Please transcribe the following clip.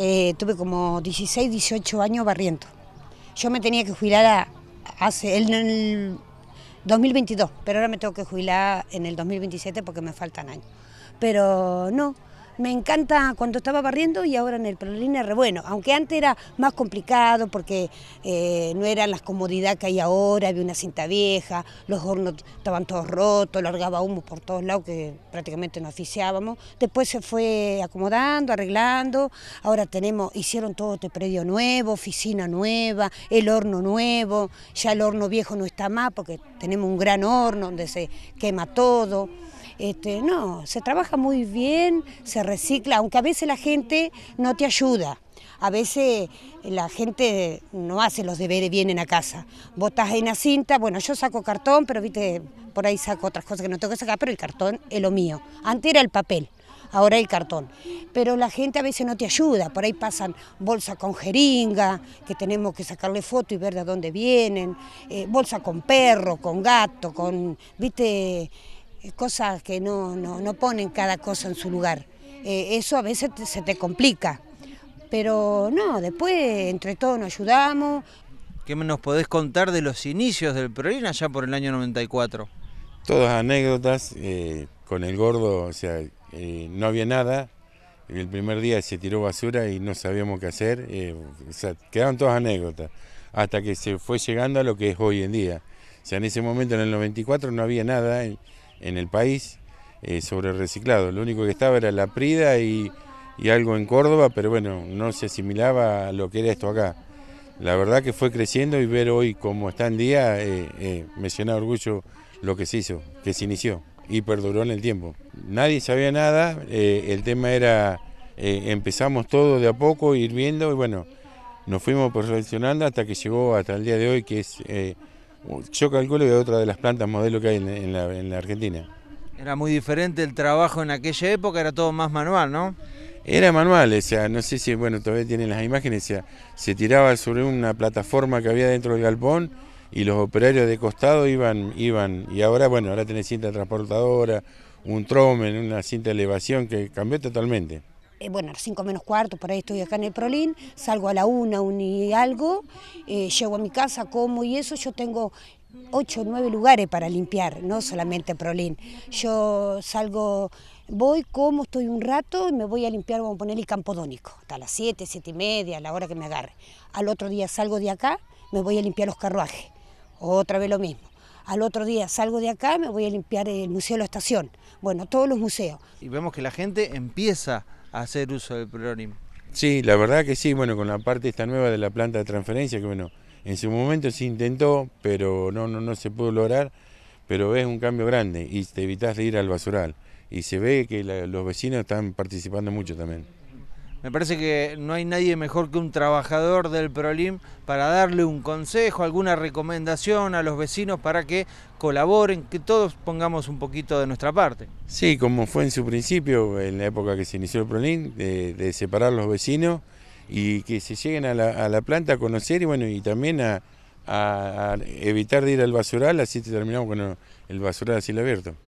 Eh, tuve como 16, 18 años barriendo. Yo me tenía que jubilar hace, el 2022, pero ahora me tengo que jubilar en el 2027 porque me faltan años. Pero no, me encanta cuando estaba barriendo y ahora en el Perolina bueno, aunque antes era más complicado porque eh, no eran las comodidades que hay ahora, había una cinta vieja, los hornos estaban todos rotos, largaba humo por todos lados que prácticamente no asfixiábamos. Después se fue acomodando, arreglando, ahora tenemos, hicieron todo este predio nuevo, oficina nueva, el horno nuevo, ya el horno viejo no está más porque tenemos un gran horno donde se quema todo. Este, no, se trabaja muy bien, se recicla, aunque a veces la gente no te ayuda. A veces la gente no hace los deberes, vienen a casa. Vos en la cinta, bueno, yo saco cartón, pero viste, por ahí saco otras cosas que no tengo que sacar, pero el cartón es lo mío. Antes era el papel, ahora el cartón. Pero la gente a veces no te ayuda, por ahí pasan bolsa con jeringa, que tenemos que sacarle foto y ver de dónde vienen, eh, bolsa con perro, con gato, con, viste eh, cosas que no, ponen cada cosa en su lugar. Eh, eso a veces se te complica, pero no, después entre todos nos ayudamos. ¿Qué nos podés contar de los inicios del Perolín ya por el año 94? Todas anécdotas, eh, con el gordo, o sea, no había nada, el primer día se tiró basura y no sabíamos qué hacer, o sea, quedaron todas anécdotas, hasta que se fue llegando a lo que es hoy en día. O sea, en ese momento, en el 94, no había nada, en el país eh, sobre reciclado. Lo único que estaba era la Prida y, algo en Córdoba, pero bueno, no se asimilaba a lo que era esto acá. La verdad que fue creciendo y ver hoy cómo está en día eh, eh, me llena de orgullo lo que se hizo, que se inició y perduró en el tiempo. Nadie sabía nada, el tema era empezamos todo de a poco, ir viendo y bueno, nos fuimos perfeccionando hasta que llegó hasta el día de hoy que es yo calculo que es otra de las plantas modelo que hay en, la, Argentina. Era muy diferente el trabajo en aquella época, era todo más manual, ¿no? Era manual, o sea, no sé si, bueno, todavía tienen las imágenes, o sea, se tiraba sobre una plataforma que había dentro del galpón y los operarios de costado iban, iban, y ahora, bueno, ahora tiene cinta transportadora, un tromen, una cinta de elevación que cambió totalmente. Eh, bueno, a las 5 menos cuarto, por ahí estoy acá en el Prolin... salgo a la una, un y algo, eh, llego a mi casa, como y eso, yo tengo ocho o nueve lugares para limpiar, no solamente Prolin... Yo salgo, voy, como, estoy un rato y me voy a limpiar, vamos a poner el campodónico, hasta las 7, siete y media, a la hora que me agarre. Al otro día salgo de acá, me voy a limpiar los carruajes, otra vez lo mismo. Al otro día salgo de acá, me voy a limpiar el Museo de la Estación. Bueno, todos los museos. Y vemos que la gente empieza hacer uso del prorrim. Sí, la verdad que sí, bueno, con la parte esta nueva de la planta de transferencia, que bueno, en su momento se intentó, pero no, no, no se pudo lograr, pero es un cambio grande y te evitas de ir al basural. Y se ve que los vecinos están participando mucho también. Me parece que no hay nadie mejor que un trabajador del Prolim para darle un consejo, alguna recomendación a los vecinos para que colaboren, que todos pongamos un poquito de nuestra parte. Sí, como fue en su principio, en la época que se inició el Prolim, de, de separar los vecinos y que se lleguen a la, planta a conocer y bueno, y también a, evitar de ir al basural, así terminamos con el basural así abierto.